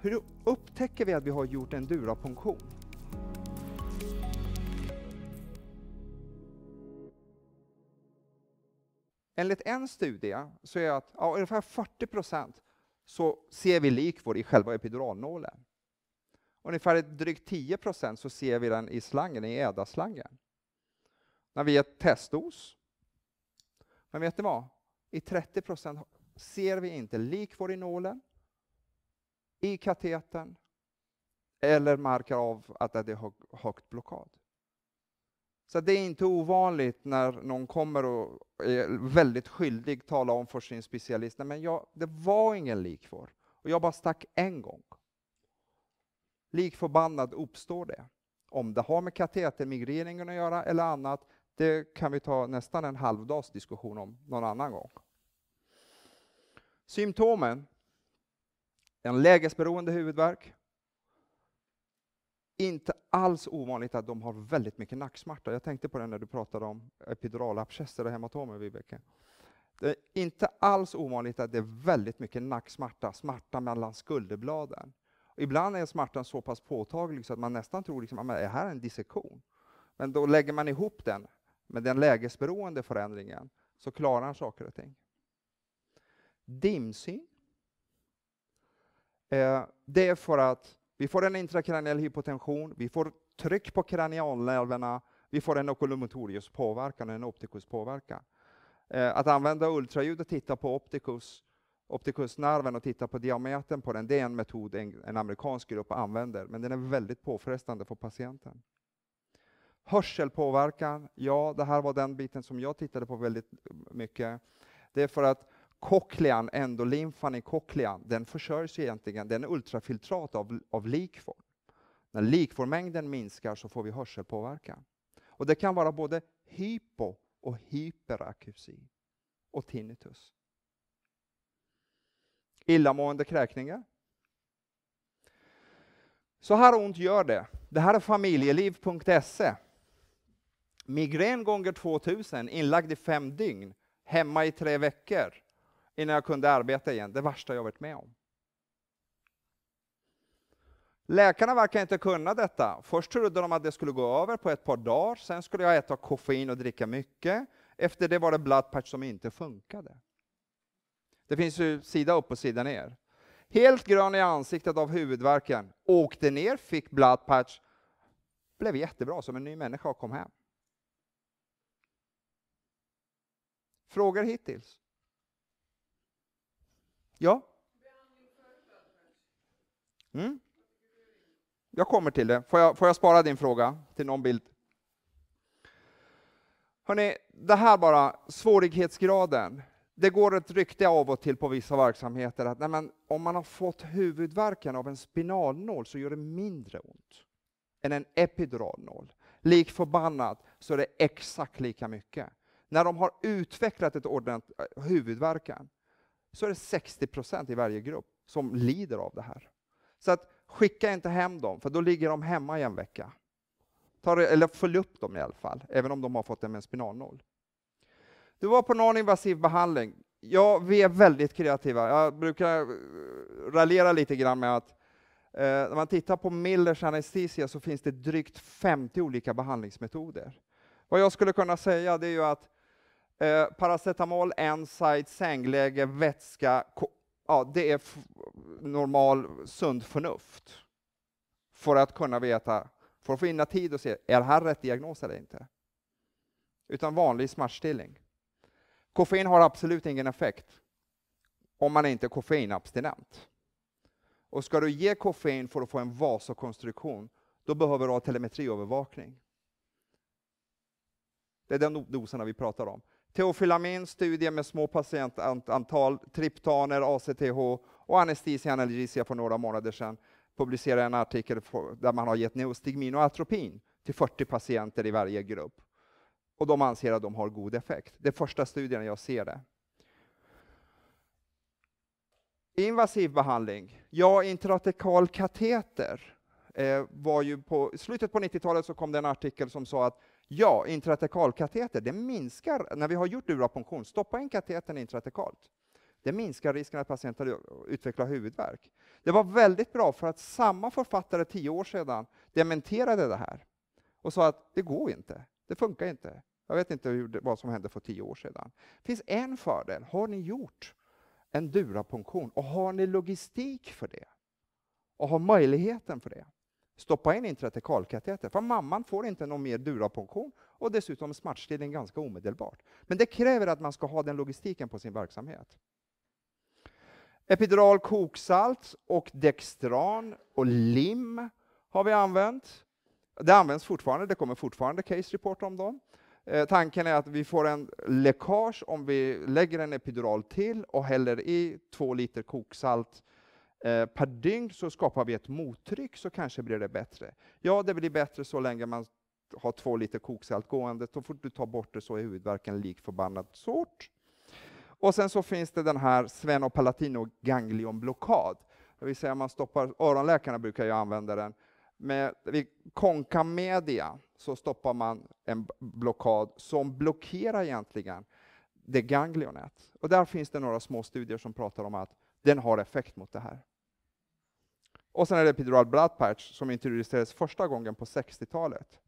Hur upptäcker vi att vi har gjort en durapunktion? Enligt en studie så är att ja, ungefär 40 procent så ser vi likvård i själva epiduralnålen. Ungefär drygt 10 procent så ser vi den i slangen, i ädarslangen. När vi ger testdos. Men vet ni vad? I 30 procent ser vi inte likvård i nålen i katetern eller märker av att det är högt blockad. Så det är inte ovanligt när någon kommer och är väldigt skyldig tala om för sin specialist, men jag, det var ingen likför och jag bara stack en gång. Likförbannad uppstår det. Om det har med katetermigreringen att göra eller annat, det kan vi ta nästan en halvdags diskussion om någon annan gång. Symptomen en lägesberoende huvudvärk. Inte alls ovanligt att de har väldigt mycket nacksmärta. Jag tänkte på det när du pratade om epidurala epiduralabscesser och hematomer, Vibeke. Det är inte alls ovanligt att det är väldigt mycket nacksmärta, smärta mellan skulderbladen. Ibland är smärtan så pass påtaglig så att man nästan tror liksom, att det här är en dissektion. Men då lägger man ihop den med den lägesberoende förändringen så klarar han saker och ting. Dimsyn Eh, det är för att vi får en intrakraniell hypotension, vi får tryck på kranialnerverna, vi får en oculomotorius påverkan en optikus påverkan. Eh, att använda ultraljud och titta på optikus, optikusnerven och titta på diametern på den, det är en metod en, en amerikansk grupp använder, men den är väldigt påfrestande för patienten. Hörselpåverkan, ja, det här var den biten som jag tittade på väldigt mycket. Det är för att cochlean, endolymfan i cochlean, den försörjs egentligen, den är ultrafiltrat av, av likform. När likformmängden minskar så får vi hörselpåverkan. Och det kan vara både hypo och hyperakusi och tinnitus. Illamående kräkningar. Så här ont gör det. Det här är familjeliv.se. Migrän gånger 2000, inlagd i fem dygn, hemma i tre veckor innan jag kunde arbeta igen. Det värsta jag varit med om. Läkarna verkar inte kunna detta. Först trodde de att det skulle gå över på ett par dagar, sen skulle jag äta koffein och dricka mycket. Efter det var det blood patch som inte funkade. Det finns ju sida upp och sida ner. Helt grön i ansiktet av huvudvärken. Åkte ner, fick blood patch. Blev jättebra, som en ny människa och kom hem. Frågor hittills? Ja? Mm. Jag kommer till det. Får jag, får jag spara din fråga till någon bild? Hörrni, det här bara, svårighetsgraden. Det går ett rykte av och till på vissa verksamheter att nej men, om man har fått huvudvärken av en spinalnål så gör det mindre ont än en epiduralnål. Lik förbannat så är det exakt lika mycket. När de har utvecklat ett ordentligt eh, huvudvärken så är det 60 procent i varje grupp som lider av det här. Så att skicka inte hem dem, för då ligger de hemma i en vecka. Ta, eller följ upp dem i alla fall, även om de har fått det med en spinalnål. Du var på non-invasiv behandling. Ja, vi är väldigt kreativa. Jag brukar eh, raljera lite grann med att eh, när man tittar på Millers anestesia så finns det drygt 50 olika behandlingsmetoder. Vad jag skulle kunna säga det är ju att Eh, paracetamol, Ensight, sängläge, vätska. Ja, det är normal sund förnuft för att kunna veta, för att finna tid och se, är det här rätt diagnos eller inte? Utan vanlig smärtstillning. Koffein har absolut ingen effekt om man inte är koffeinabstinent. Och ska du ge koffein för att få en vasokonstruktion, då behöver du ha telemetriövervakning. Det är den doserna vi pratar om teofilamin, studier med små patientantal, triptaner, ACTH och anestesia analgesia för några månader sedan publicerade en artikel där man har gett neostigmin och atropin till 40 patienter i varje grupp. Och de anser att de har god effekt. Det är första studien jag ser det. Invasiv behandling. Ja, intratekal kateter eh, var ju på slutet på 90-talet så kom det en artikel som sa att Ja, intratekalkateter, det minskar, när vi har gjort urapunktion, stoppa in katetern intratekalt. Det minskar risken att patienten utvecklar huvudvärk. Det var väldigt bra för att samma författare tio år sedan dementerade det här och sa att det går inte, det funkar inte. Jag vet inte hur, vad som hände för tio år sedan. Det finns en fördel, har ni gjort en durapunktion och har ni logistik för det och har möjligheten för det, stoppa in intratekalkateter, för mamman får inte någon mer durapunktion och dessutom smärtstillning ganska omedelbart. Men det kräver att man ska ha den logistiken på sin verksamhet. Epidural koksalt och Dextran och lim har vi använt. Det används fortfarande, det kommer fortfarande case report om dem. Eh, tanken är att vi får en läckage om vi lägger en epidural till och häller i två liter koksalt eh, per dygn så skapar vi ett mottryck så kanske blir det bättre. Ja, det blir bättre så länge man har två liter koksalt gående. Så fort du tar bort det så är huvudvärken lik förbannat sort. Och sen så finns det den här svenopalatinoganglionblockad. Det vill säga man stoppar, öronläkarna brukar ju använda den, med conca-media så stoppar man en blockad som blockerar egentligen det ganglionät. Och där finns det några små studier som pratar om att den har effekt mot det här. Och sen är det epidural blood patch som introducerades första gången på 60-talet.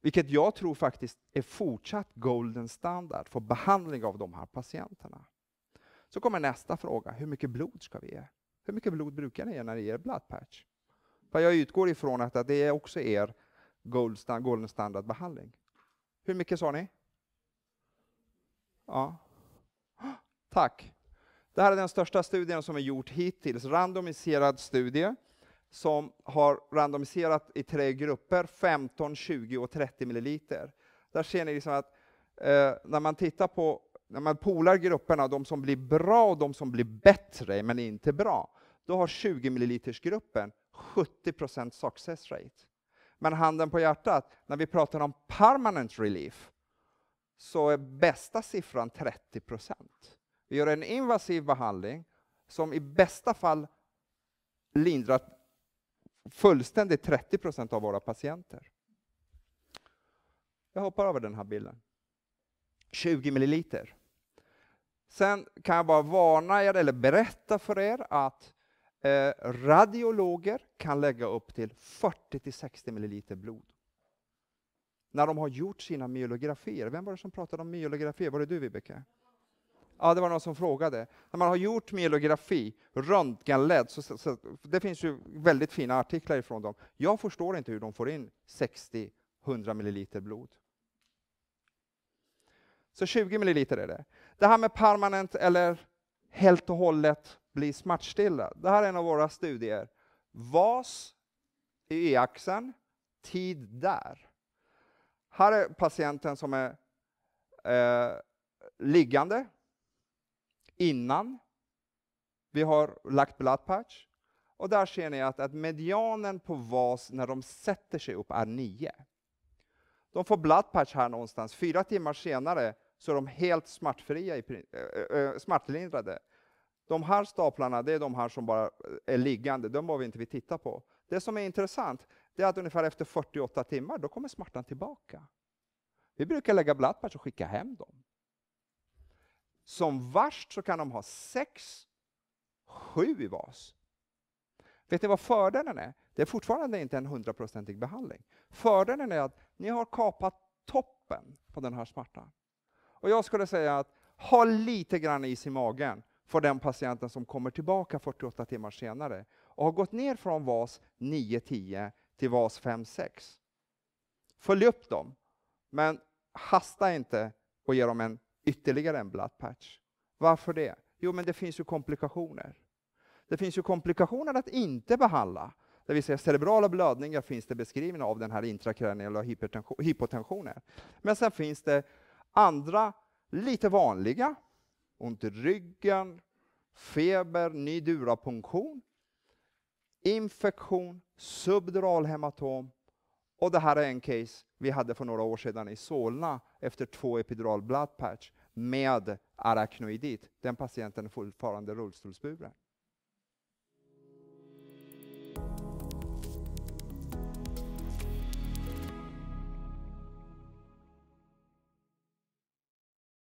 Vilket jag tror faktiskt är fortsatt golden standard för behandling av de här patienterna. Så kommer nästa fråga, hur mycket blod ska vi ge? Hur mycket blod brukar ni ge när ni ger blood patch? För jag utgår ifrån att det är också er golden standard behandling. Hur mycket sa ni? Ja. Tack. Det här är den största studien som är gjort hittills, randomiserad studie som har randomiserat i tre grupper, 15, 20 och 30 milliliter. Där ser ni liksom att eh, när man tittar på, när man polar grupperna, de som blir bra och de som blir bättre men inte bra, då har 20 ml-gruppen 70 success rate. Men handen på hjärtat, när vi pratar om permanent relief, så är bästa siffran 30 procent. Vi gör en invasiv behandling som i bästa fall lindrar fullständigt 30 procent av våra patienter. Jag hoppar över den här bilden. 20 milliliter. Sen kan jag bara varna er, eller berätta för er, att eh, radiologer kan lägga upp till 40-60 milliliter blod när de har gjort sina myelografier. Vem var det som pratade om myelografier? Var det du Vibeke? Ja, det var någon som frågade. När man har gjort myelografi, röntgenledd, så, så, så, det finns ju väldigt fina artiklar ifrån dem. Jag förstår inte hur de får in 60-100 ml blod. Så 20 ml är det. Det här med permanent eller helt och hållet bli smärtstilla. Det här är en av våra studier. VAS i y-axeln, tid där. Här är patienten som är eh, liggande innan vi har lagt blood patch. Och där ser ni att, att medianen på VAS när de sätter sig upp är 9. De får blood patch här någonstans. Fyra timmar senare så är de helt smärtfria, i, äh, smärtlindrade. De här staplarna, det är de här som bara är liggande, de behöver inte vi titta på. Det som är intressant det är att ungefär efter 48 timmar, då kommer smärtan tillbaka. Vi brukar lägga blattpatch och skicka hem dem. Som värst så kan de ha sex, sju i vas. Vet ni vad fördelen är? Det är fortfarande inte en hundraprocentig behandling. Fördelen är att ni har kapat toppen på den här smärtan. Och jag skulle säga att ha lite grann is i magen för den patienten som kommer tillbaka 48 timmar senare och har gått ner från VAS 9-10 till VAS 5-6. Följ upp dem, men hasta inte och ge dem en, ytterligare en blood patch. Varför det? Jo, men det finns ju komplikationer. Det finns ju komplikationer att inte behandla. Det vill säga cerebrala blödningar finns det beskrivna av den här intrakraniella hypotensionen. Men sen finns det andra, lite vanliga ont i ryggen, feber, ny nidurapunktion, infektion, subdural hematom. Och det här är en case vi hade för några år sedan i Solna efter två epidural blood patch med arachnoidit. Den patienten är fortfarande rullstolsburen.